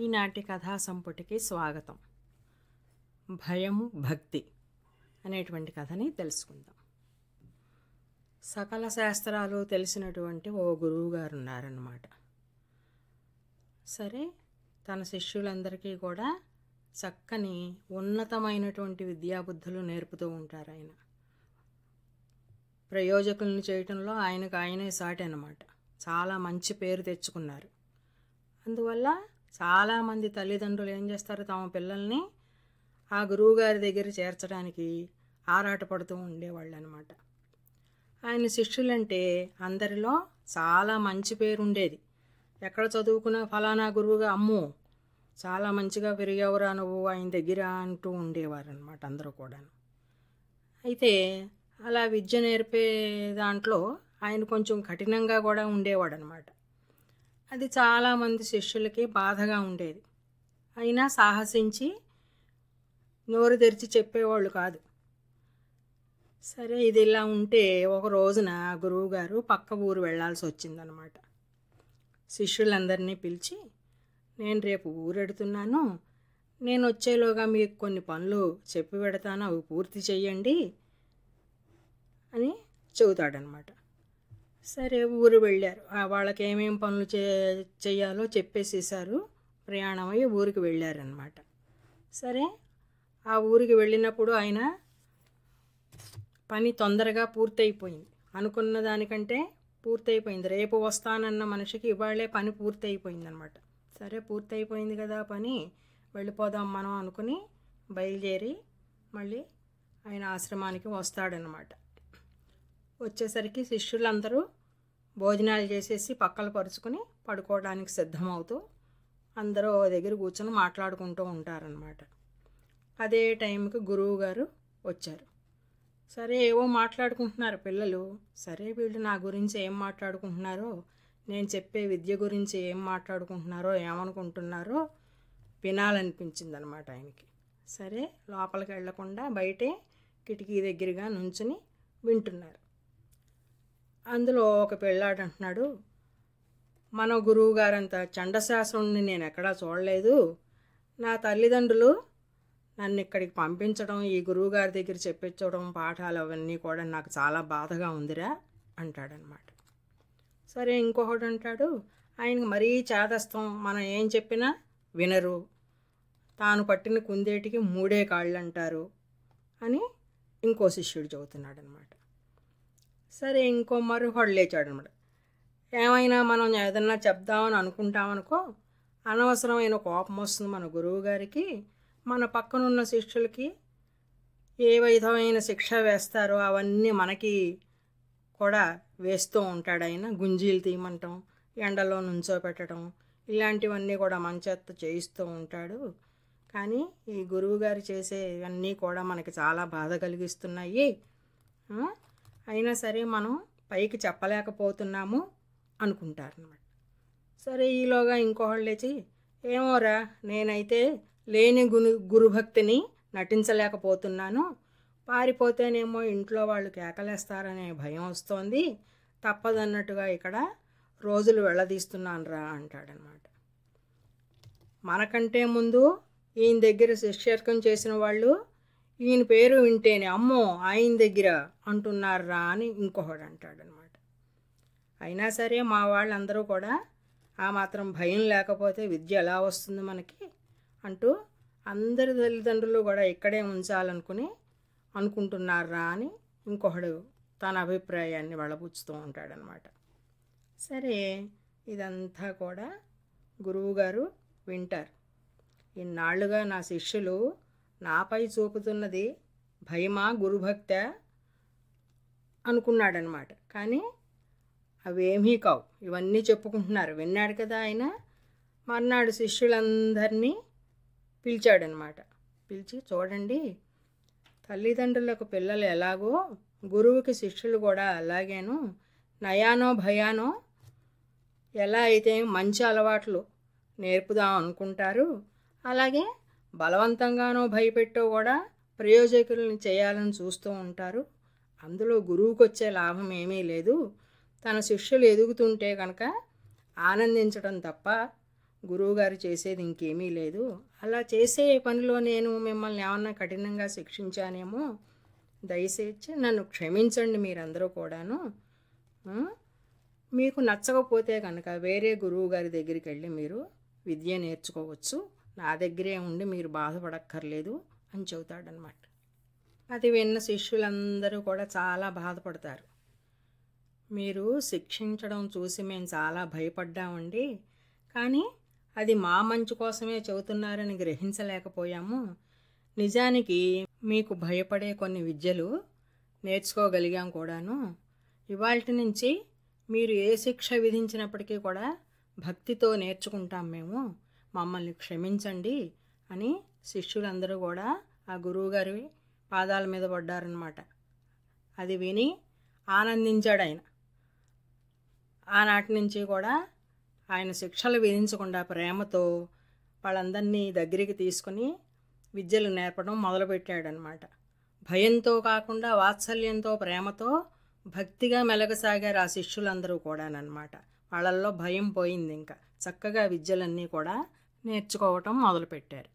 ఈనాటి కథా సంపుటికి స్వాగతం భయము భక్తి అనేటువంటి కథని తెలుసుకుందాం సకల శాస్త్రాలు తెలిసినటువంటి ఓ గురువు గారు ఉన్నారన్నమాట సరే తన శిష్యులందరికీ కూడా చక్కని ఉన్నతమైనటువంటి విద్యాబుద్ధులు నేర్పుతూ ఉంటారు ఆయన ప్రయోజకులను చేయటంలో ఆయనకు ఆయనే సాటి అనమాట చాలా మంచి పేరు తెచ్చుకున్నారు అందువల్ల చాలామంది తల్లిదండ్రులు ఏం చేస్తారు తమ పిల్లల్ని ఆ గురువుగారి దగ్గర చేర్చడానికి ఆరాటపడుతూ ఉండేవాళ్ళు అనమాట ఆయన శిష్యులంటే అందరిలో చాలా మంచి పేరు ఉండేది ఎక్కడ చదువుకున్న ఫలానా గురువుగా అమ్ము చాలా మంచిగా పెరిగేవరా నువ్వు ఆయన దగ్గర అంటూ ఉండేవారనమాట అందరూ కూడాను అయితే అలా విద్య నేర్పే దాంట్లో ఆయన కొంచెం కఠినంగా కూడా ఉండేవాడనమాట అది చాలామంది శిష్యులకి బాధగా ఉండేది అయినా సాహసించి నోరు తెరిచి చెప్పేవాళ్ళు కాదు సరే ఇది ఇలా ఉంటే ఒక రోజున గురువుగారు పక్క ఊరు వెళ్లాల్సి వచ్చిందనమాట శిష్యులందరినీ పిలిచి నేను రేపు ఊరెడుతున్నాను నేను వచ్చేలోగా మీకు కొన్ని పనులు చెప్పి పెడతాను అవి పూర్తి చేయండి అని చెబుతాడనమాట సరే ఊరు వెళ్ళారు వాళ్ళకి ఏమేమి పనులు చే చేయాలో చెప్పేసేసారు ప్రయాణం అయ్యి ఊరికి వెళ్ళారనమాట సరే ఆ ఊరికి వెళ్ళినప్పుడు ఆయన పని తొందరగా పూర్తయిపోయింది అనుకున్న దానికంటే పూర్తయిపోయింది రేపు వస్తానన్న మనిషికి ఇవాళే పని పూర్తయిపోయింది అనమాట సరే పూర్తయిపోయింది కదా పని వెళ్ళిపోదాం మనం అనుకుని బయలుదేరి మళ్ళీ ఆయన ఆశ్రమానికి వస్తాడనమాట వచ్చేసరికి శిష్యులందరూ భోజనాలు చేసేసి పక్కలు పరుచుకుని పడుకోవడానికి సిద్ధమవుతూ అందరూ దగ్గర కూర్చొని మాట్లాడుకుంటూ ఉంటారనమాట అదే టైంకి గురువు గారు వచ్చారు సరే ఏవో మాట్లాడుకుంటున్నారు పిల్లలు సరే వీళ్ళు నా గురించి ఏం మాట్లాడుకుంటున్నారో నేను చెప్పే విద్య గురించి ఏం మాట్లాడుకుంటున్నారో ఏమనుకుంటున్నారో వినాలనిపించింది అనమాట ఆయనకి సరే లోపలికి వెళ్లకుండా బయటే కిటికీ దగ్గరగా నుంచుని వింటున్నారు అందులో ఒక పెళ్ళాడు అంటున్నాడు మన గురువు గారంత చండశాసనుడిని నేను ఎక్కడా చూడలేదు నా తల్లిదండ్రులు నన్ను ఇక్కడికి పంపించడం ఈ గురువు గారి దగ్గర చెప్పించడం పాఠాలు అవన్నీ కూడా నాకు చాలా బాధగా ఉందిరా అంటాడనమాట సరే ఇంకొకడు అంటాడు ఆయనకి మరీ చేదస్తం మనం ఏం చెప్పినా వినరు తాను పట్టిన కుందేటికి మూడే కాళ్ళు అంటారు అని ఇంకో శిష్యుడు చెబుతున్నాడనమాట సరే ఇంకో మరొకడు లేచాడు అనమాట ఏమైనా మనం ఏదన్నా చెప్దామని అనుకుంటామనుకో అనవసరమైన కోపం వస్తుంది మన గురువు గారికి మన పక్కనున్న శిష్యులకి ఏ విధమైన శిక్ష వేస్తారో అవన్నీ మనకి కూడా వేస్తూ ఉంటాడు ఆయన గుంజీలు తీయమంటాం ఎండలో నుంచో పెట్టడం ఇలాంటివన్నీ కూడా మంచేత్త చేయిస్తూ ఉంటాడు కానీ ఈ గురువుగారు చేసేవన్నీ కూడా మనకి చాలా బాధ కలిగిస్తున్నాయి అయినా సరే మనం పైకి చెప్పలేకపోతున్నాము అనుకుంటారనమాట సరే ఈలోగా ఇంకోళ్ళు లేచి ఏమోరా నేనైతే లేని గుని గురుభక్తిని నటించలేకపోతున్నాను పారిపోతేనేమో ఇంట్లో వాళ్ళు కేకలేస్తారనే భయం వస్తోంది తప్పదన్నట్టుగా ఇక్కడ రోజులు వెళ్ళదీస్తున్నాను రా అంటాడనమాట మనకంటే ముందు ఈయన దగ్గర శిష్యర్కం చేసిన వాళ్ళు ఈయన పేరు వింటేనే అమ్మో ఆయన దగ్గర అంటున్నారా అని ఇంకొకడు అంటాడనమాట అయినా సరే మా వాళ్ళందరూ కూడా ఆ మాత్రం భయం లేకపోతే విద్య ఎలా వస్తుంది మనకి అంటూ అందరి తల్లిదండ్రులు కూడా ఇక్కడే ఉంచాలనుకుని రా అని ఇంకొకడు తన అభిప్రాయాన్ని వెళ్ళబుచ్చుతూ ఉంటాడనమాట సరే ఇదంతా కూడా గురువుగారు వింటారు ఇన్నాళ్ళుగా నా శిష్యులు నాపై చూపుతున్నది భయమా గురుభక్త అనుకున్నాడనమాట కానీ అవేమీ కావు ఇవన్నీ చెప్పుకుంటున్నారు విన్నాడు కదా ఆయన మర్నాడు శిష్యులందరినీ పిలిచాడనమాట పిలిచి చూడండి తల్లిదండ్రులకు పిల్లలు ఎలాగో గురువుకి శిష్యులు కూడా అలాగేను నయానో భయానో ఎలా అయితే మంచి అలవాట్లు నేర్పుదాం అనుకుంటారు అలాగే బలవంతంగానో భయపెట్టో కూడా ప్రయోజకులను చేయాలని చూస్తూ ఉంటారు అందులో గురువుకు వచ్చే లాభం ఏమీ లేదు తన శిష్యులు ఎదుగుతుంటే కనుక ఆనందించడం తప్ప గురువుగారు చేసేది ఇంకేమీ లేదు అలా చేసే పనిలో నేను మిమ్మల్ని ఏమన్నా కఠినంగా శిక్షించానేమో దయచేసి నన్ను క్షమించండి మీరందరూ కూడాను మీకు నచ్చకపోతే కనుక వేరే గురువు గారి దగ్గరికి వెళ్ళి మీరు విద్య నేర్చుకోవచ్చు నా దగ్గరే ఉండి మీరు బాధపడక్కర్లేదు అని చెబుతాడనమాట అది విన్న శిష్యులందరూ కూడా చాలా బాధపడతారు మీరు శిక్షించడం చూసి మేము చాలా భయపడ్డామండి కానీ అది మా మంచి కోసమే చెబుతున్నారని గ్రహించలేకపోయాము నిజానికి మీకు భయపడే కొన్ని విద్యలు నేర్చుకోగలిగాం కూడాను ఇవాటి నుంచి మీరు ఏ శిక్ష విధించినప్పటికీ కూడా భక్తితో నేర్చుకుంటాం మేము మమ్మల్ని క్షమించండి అని శిష్యులందరూ కూడా ఆ గురువుగారి పాదాల మీద పడ్డారనమాట అది విని ఆనందించాడు ఆయన ఆనాటి నుంచి కూడా ఆయన శిక్షలు విధించకుండా ప్రేమతో వాళ్ళందరినీ దగ్గరికి తీసుకుని విద్యలు నేర్పడం మొదలుపెట్టాడనమాట భయంతో కాకుండా వాత్సల్యంతో ప్రేమతో భక్తిగా మెలగసాగారు ఆ శిష్యులందరూ అనమాట వాళ్ళల్లో భయం పోయింది ఇంకా చక్కగా విద్యలన్నీ కూడా నేర్చుకోవటం మొదలుపెట్టారు